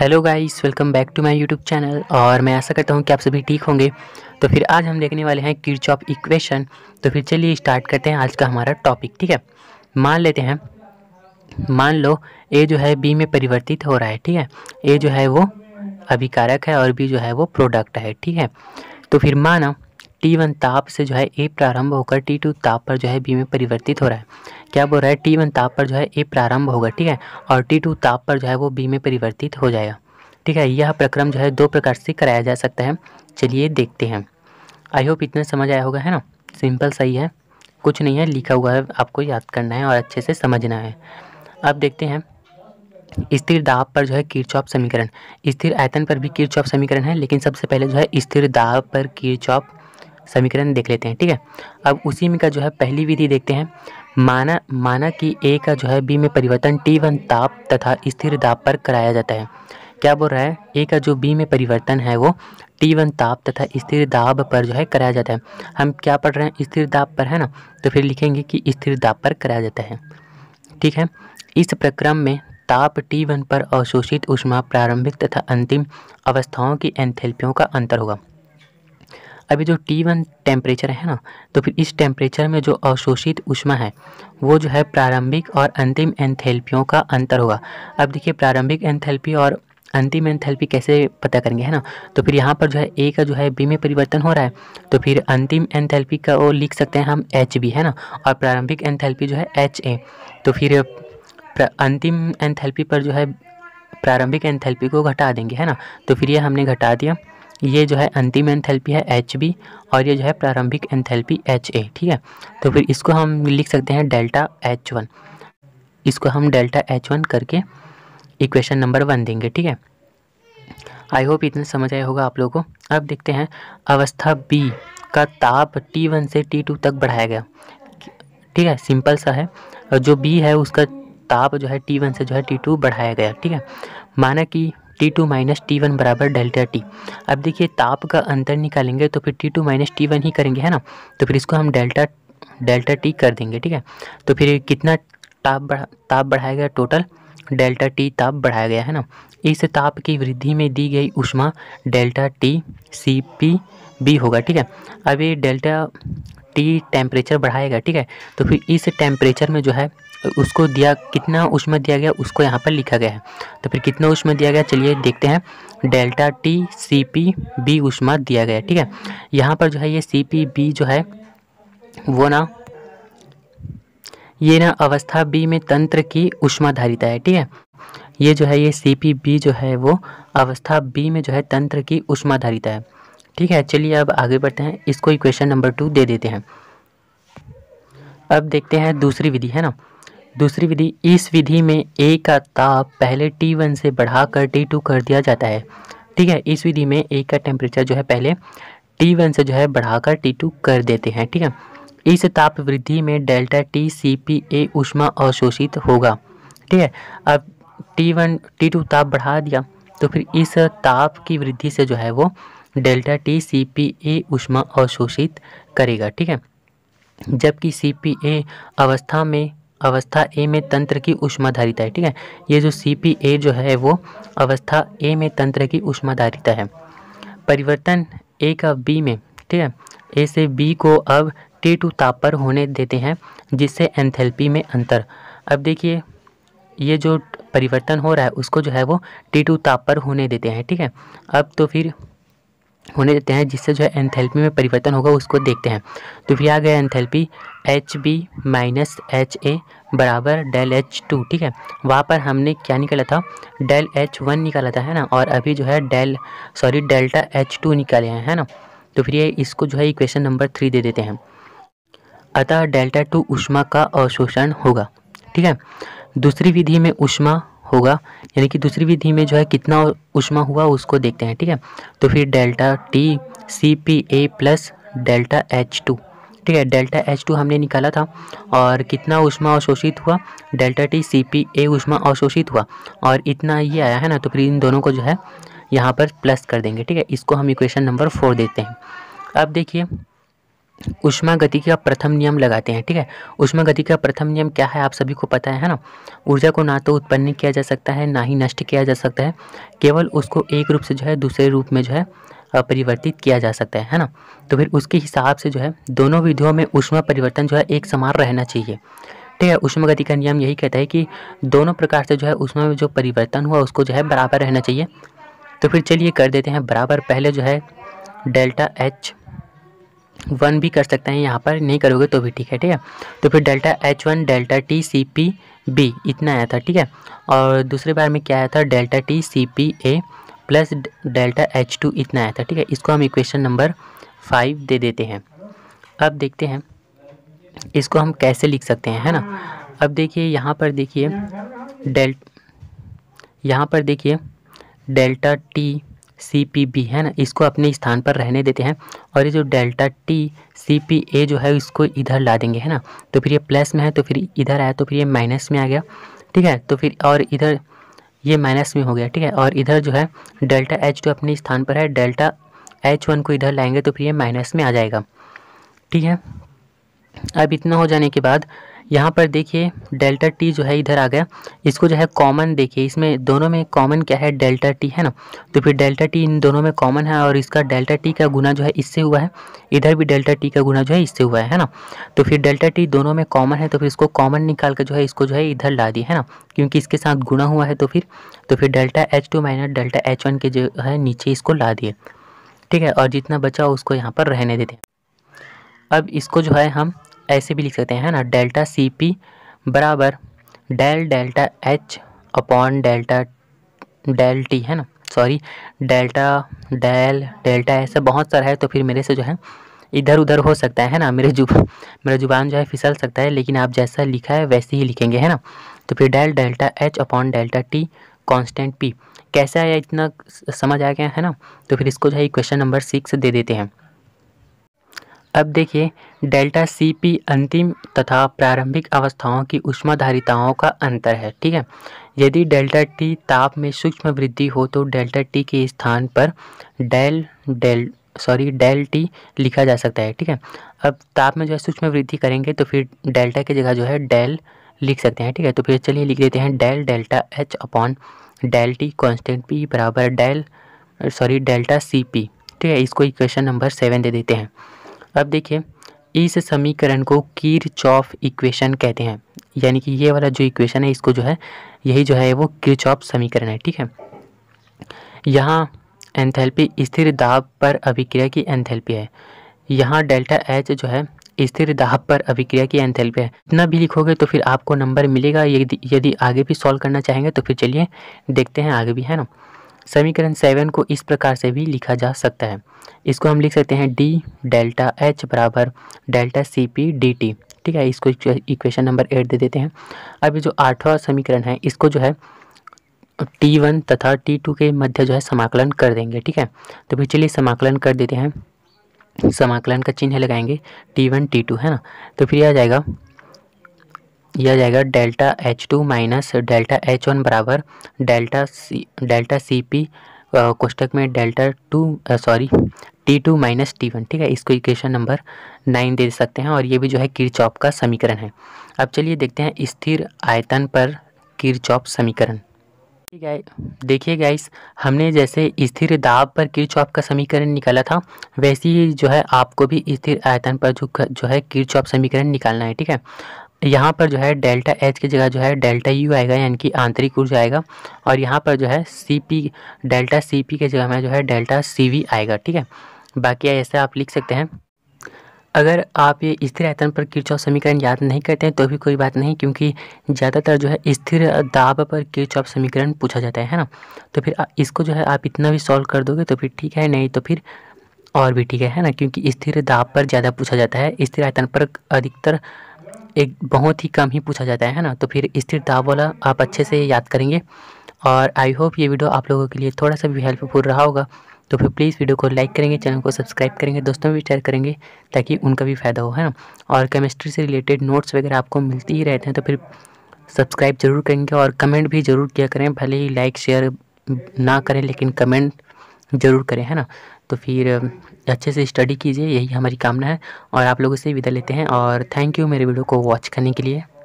hello guys welcome back to my YouTube channel और मैं ऐसा करता हूँ कि आप सभी ठीक होंगे तो फिर आज हम देखने वाले हैं ऑफ इक्वेशन तो फिर चलिए स्टार्ट करते हैं आज का हमारा टॉपिक ठीक है मान लेते हैं मान लो ए जो है बी में परिवर्तित हो रहा है ठीक है ए जो है वो अभिकारक है और बी जो है वो प्रोडक्ट है ठीक है तो फिर माना टी वन ताप से जो है ए प्रारंभ होकर टी टू ताप पर जो है बी में परिवर्तित हो रहा है क्या बोल रहा है टी वन ताप पर जो है ए प्रारंभ होगा ठीक है और टी टू ताप पर जो है वो बी में परिवर्तित हो जाएगा ठीक है यह प्रक्रम जो है दो प्रकार से कराया जा सकता है चलिए देखते हैं आई होप इतना समझ आया होगा है ना सिंपल सही है कुछ नहीं है लिखा हुआ है आपको याद करना है और अच्छे से समझना है अब देखते हैं स्थिर दाब पर जो है किरचॉप समीकरण स्थिर आयतन पर भी किरचॉप समीकरण है लेकिन सबसे पहले जो है स्थिर दाब पर किरचॉप समीकरण देख लेते हैं ठीक है अब उसी में का जो है पहली विधि देखते हैं माना माना कि ए का जो है बी में परिवर्तन टी वन ताप तथा स्थिर दाब पर कराया जाता है क्या बोल रहा है ए का जो बी में परिवर्तन है वो टी वन ताप तथा स्थिर दाब पर जो है कराया जाता है हम क्या पढ़ रहे हैं स्थिर दाब पर है ना तो फिर लिखेंगे कि स्थिर दाब पर कराया जाता है ठीक है इस प्रक्रम में ताप टी वन पर अवशोषित उष्मा प्रारंभिक तथा अंतिम अवस्थाओं की एंथेल्पियों का अंतर होगा अभी जो टी वन टेम्परेचर है ना तो फिर इस टेम्परेचर में जो अवशोषित उष्मा है वो जो है प्रारंभिक और अंतिम एंथेल्पियों का अंतर होगा अब देखिए प्रारंभिक एंथेल्पी और अंतिम एंथैल्पी कैसे पता करेंगे है ना तो फिर यहाँ पर जो है ए का जो है बी में परिवर्तन हो रहा है तो फिर अंतिम एंथैल्पी का वो लिख सकते हैं हम एच बी है ना और प्रारंभिक एंथैल्पी जो है एच ए तो फिर अंतिम एंथैल्पी पर जो है प्रारंभिक एंथैल्पी को घटा देंगे है ना तो फिर ये हमने घटा दिया ये जो है अंतिम एंथैल्पी है एच बी और ये जो है प्रारंभिक एंथैल्पी एच ए ठीक है तो फिर इसको हम लिख सकते हैं डेल्टा एच वन इसको हम डेल्टा एच वन करके इक्वेशन नंबर वन देंगे ठीक है आई होप इतना समझ आया होगा आप लोगों को अब देखते हैं अवस्था बी का ताप टी वन से टी टू तक बढ़ाया गया ठीक है सिंपल सा है और जो बी है उसका ताप जो है टी वन से जो है टी टू बढ़ाया गया ठीक है माना कि T two minus T one बराबर डेल्टा टी अब देखिए ताप का अंतर निकालेंगे तो फिर T two minus T one ही करेंगे है ना तो फिर इसको हम डेल्टा डेल्टा टी कर देंगे ठीक है तो फिर कितना ताप बढ़ा ताप बढ़ाया गया टोटल डेल्टा टी ताप बढ़ाया गया है ना इस ताप की वृद्धि में दी गई उष्मा delta T C P B होगा ठीक है अब ये डेल्टा टी टेम्परेचर बढ़ाएगा ठीक है तो फिर इस टेम्परेचर में जो है उसको दिया कितना उसमें दिया गया उसको यहाँ पर लिखा गया है तो फिर कितना उसमें दिया गया चलिए देखते हैं delta T C P B उष्मा दिया गया ठीक है यहाँ पर जो है ये सी पी बी जो है वो ना ये ना अवस्था बी में तंत्र की उष्माधारिता है ठीक है ये जो है ये सी पी बी जो है वो अवस्था बी में जो है तंत्र की उष्माधारिता है ठीक है चलिए अब आगे बढ़ते हैं इसको इक्वेशन नंबर टू दे देते हैं अब देखते हैं दूसरी विधि है ना दूसरी विधि इस विधि में ए का ताप पहले टी वन से बढ़ाकर टी टू कर दिया जाता है ठीक है इस विधि में ए का टेम्परेचर जो है पहले टी वन से जो है बढ़ाकर टी टू कर देते हैं ठीक है इस ताप वृद्धि में delta T C P A उष्मा अवशोषित होगा ठीक है अब टी वन टी टू ताप बढ़ा दिया तो फिर इस ताप की वृद्धि से जो है वो delta T C P A उष्मा अवशोषित करेगा ठीक है जबकि सी पी ए अवस्था में अवस्था ए में तंत्र की उष्माधारिता है ठीक है ये जो सी पी ए जो है वो अवस्था ए में तंत्र की उष्माधारिता है परिवर्तन ए का बी में ठीक है ए से बी को अब टी टू ताप पर होने देते हैं जिससे एंथेल्पी में अंतर अब देखिए ये जो परिवर्तन हो रहा है उसको जो है वो टी टू ताप पर होने देते हैं ठीक है अब तो फिर होने देते हैं जिससे जो है एंथैल्पी में परिवर्तन होगा उसको देखते हैं तो फिर आ गया enthalpy H B minus H A बराबर डेल एच टू ठीक है वहाँ पर हमने क्या निकाला था डेल एच वन निकाला था है ना और अभी जो है del sorry delta H two निकाले हैं है ना तो फिर ये इसको जो है इक्वेशन नंबर थ्री दे देते हैं अतः डेल्टा टू उष्मा का अवशोषण होगा ठीक है दूसरी विधि में उष्मा होगा यानी कि दूसरी विधि में जो है कितना उष्मा हुआ उसको देखते हैं ठीक है तो फिर delta T C P A plus delta H two ठीक है डेल्टा एच टू हमने निकाला था और कितना उष्मा अवशोषित हुआ delta T C P A उष्मा अवशोषित हुआ और इतना ये आया है ना तो फिर इन दोनों को जो है यहाँ पर प्लस कर देंगे ठीक है इसको हम इक्वेशन नंबर फोर देते हैं अब देखिए उष्मा गति का प्रथम नियम लगाते हैं ठीक है उष्मा गति का प्रथम नियम क्या है आप सभी को पता है है ना ऊर्जा को ना तो उत्पन्न किया जा सकता है ना ही नष्ट किया जा सकता है केवल उसको एक रूप से जो है दूसरे रूप में जो है परिवर्तित किया जा सकता है है ना तो फिर उसके हिसाब से जो है दोनों विधियों में उष्मा परिवर्तन जो है एक समान रहना चाहिए ठीक है उष्मा गति का नियम यही कहता है कि दोनों प्रकार से जो है उष्मा में जो परिवर्तन हुआ उसको जो है बराबर रहना चाहिए तो फिर चलिए कर देते हैं बराबर पहले जो है डेल्टा एच वन भी कर सकते हैं यहाँ पर नहीं करोगे तो भी ठीक है ठीक है तो फिर delta H one delta T C P B इतना आया था ठीक है और दूसरे बार में क्या आया था delta T C P A plus delta H two इतना आया था ठीक है इसको हम इक्वेशन नंबर फाइव दे देते हैं अब देखते हैं इसको हम कैसे लिख सकते हैं है ना अब देखिए यहाँ पर देखिए डेल्ट यहाँ पर देखिए delta T C P B है ना इसको अपने स्थान पर रहने देते हैं और ये जो delta T C P A जो है इसको इधर ला देंगे है ना तो फिर ये प्लस में है तो फिर इधर आया तो फिर ये माइनस में आ गया ठीक है तो फिर और इधर ये माइनस में हो गया ठीक है और इधर जो है डेल्टा एच टू तो अपने स्थान पर है डेल्टा एच वन को इधर लाएंगे तो फिर ये माइनस में आ जाएगा ठीक है अब इतना हो जाने के बाद यहाँ पर देखिए डेल्टा टी जो है इधर आ गया इसको जो है कॉमन देखिए इसमें दोनों में कॉमन क्या है डेल्टा टी है ना तो फिर डेल्टा टी इन दोनों में कॉमन है और इसका डेल्टा टी का गुना जो है इससे हुआ है इधर भी डेल्टा टी का गुना जो है इससे हुआ है, ना तो फिर डेल्टा टी दोनों में कॉमन है तो फिर इसको कॉमन निकाल कर जो है इसको जो है इधर ला दी है ना क्योंकि इसके साथ गुना हुआ है तो फिर तो फिर delta H two minus delta H one के जो है नीचे इसको ला दिए ठीक है और जितना बचा उसको यहाँ पर रहने देते हैं अब इसको जो है हम ऐसे भी लिख सकते हैं ना डेल्टा सी पी बराबर del delta H upon delta del T है ना सॉरी डेल्टा डेल डेल्टा ऐसा बहुत सारा है तो फिर मेरे से जो है इधर उधर हो सकता है ना मेरे जुब मेरा जुबान जो है फिसल सकता है लेकिन आप जैसा लिखा है वैसे ही लिखेंगे है ना तो फिर del delta H upon delta T constant P कैसा है इतना समझ आ गया है ना तो फिर इसको जो है क्वेश्चन नंबर सिक्स दे देते हैं अब देखिए डेल्टा सी पी अंतिम तथा प्रारंभिक अवस्थाओं की उष्माधारिताओं का अंतर है ठीक है यदि डेल्टा टी ताप में सूक्ष्म वृद्धि हो तो डेल्टा टी के स्थान पर del del sorry del T लिखा जा सकता है ठीक है अब ताप में जो है सूक्ष्म वृद्धि करेंगे तो फिर डेल्टा की जगह जो है डेल लिख सकते हैं ठीक है तो फिर चलिए लिख देते हैं del delta H upon del T constant P बराबर del sorry delta C P ठीक है इसको इक्वेशन नंबर सेवन दे देते हैं अब देखिए इस समीकरण को किर चौफ इक्वेशन कहते हैं यानी कि ये वाला जो इक्वेशन है इसको जो है यही जो है वो किर समीकरण है ठीक है यहाँ एंथैल्पी स्थिर दाब पर अभिक्रिया की एंथैल्पी है यहाँ डेल्टा एच जो है स्थिर दाब पर अभिक्रिया की एंथैल्पी है इतना भी लिखोगे तो फिर आपको नंबर मिलेगा यदि यदि आगे भी सॉल्व करना चाहेंगे तो फिर चलिए देखते हैं आगे भी है ना समीकरण सेवन को इस प्रकार से भी लिखा जा सकता है इसको हम लिख सकते हैं डी डेल्टा एच बराबर delta C P D T ठीक है इसको इक्वेशन नंबर एट दे देते हैं अब जो आठवां समीकरण है इसको जो है टी वन तथा टी टू के मध्य जो है समाकलन कर देंगे ठीक है तो फिर चलिए समाकलन कर देते हैं समाकलन का चिन्ह लगाएंगे टी वन टी टू है ना तो फिर आ जाएगा यह जाएगा delta H two minus delta H one बराबर delta C delta C P कोष्टक में delta two sorry T two minus T one ठीक है इसको इक्वेशन नंबर नाइन दे सकते हैं और ये भी जो है किरचॉप का समीकरण है अब चलिए देखते हैं स्थिर आयतन पर किरचॉप समीकरण ठीक है देखिए गाइस हमने जैसे स्थिर दाब पर किरचॉप का समीकरण निकाला था वैसे ही जो है आपको भी स्थिर आयतन पर जो जो है किरचॉप समीकरण निकालना है ठीक है यहाँ पर जो है डेल्टा एच की जगह जो है डेल्टा यू आएगा यानी कि आंतरिक ऊर्जा आएगा और यहाँ पर जो है C P delta C P की जगह में जो है डेल्टा सी वी आएगा ठीक है बाकी ऐसा आप लिख सकते हैं अगर आप ये स्थिर आयतन पर किरचॉफ समीकरण याद नहीं करते हैं तो भी कोई बात नहीं क्योंकि ज़्यादातर जो है स्थिर दाब पर किरचॉफ समीकरण पूछा जाता है है ना तो फिर इसको जो है आप इतना भी सॉल्व कर दोगे तो फिर ठीक है नहीं तो फिर और भी ठीक है है ना क्योंकि स्थिर दाब पर ज़्यादा पूछा जाता है स्थिर आयतन पर अधिकतर एक बहुत ही कम ही पूछा जाता है ना तो फिर स्थिर दाब वाला आप अच्छे से याद करेंगे और आई होप ये वीडियो आप लोगों के लिए थोड़ा सा भी हेल्पफुल रहा होगा तो फिर प्लीज़ वीडियो को लाइक करेंगे चैनल को सब्सक्राइब करेंगे दोस्तों भी शेयर करेंगे ताकि उनका भी फ़ायदा हो है ना और केमिस्ट्री से रिलेटेड नोट्स वगैरह आपको मिलती ही रहते हैं तो फिर सब्सक्राइब जरूर करेंगे और कमेंट भी ज़रूर किया करें भले ही लाइक शेयर ना करें लेकिन कमेंट ज़रूर करें है ना तो फिर अच्छे से स्टडी कीजिए यही हमारी कामना है और आप लोगों से विदा लेते हैं और थैंक यू मेरे वीडियो को वॉच करने के लिए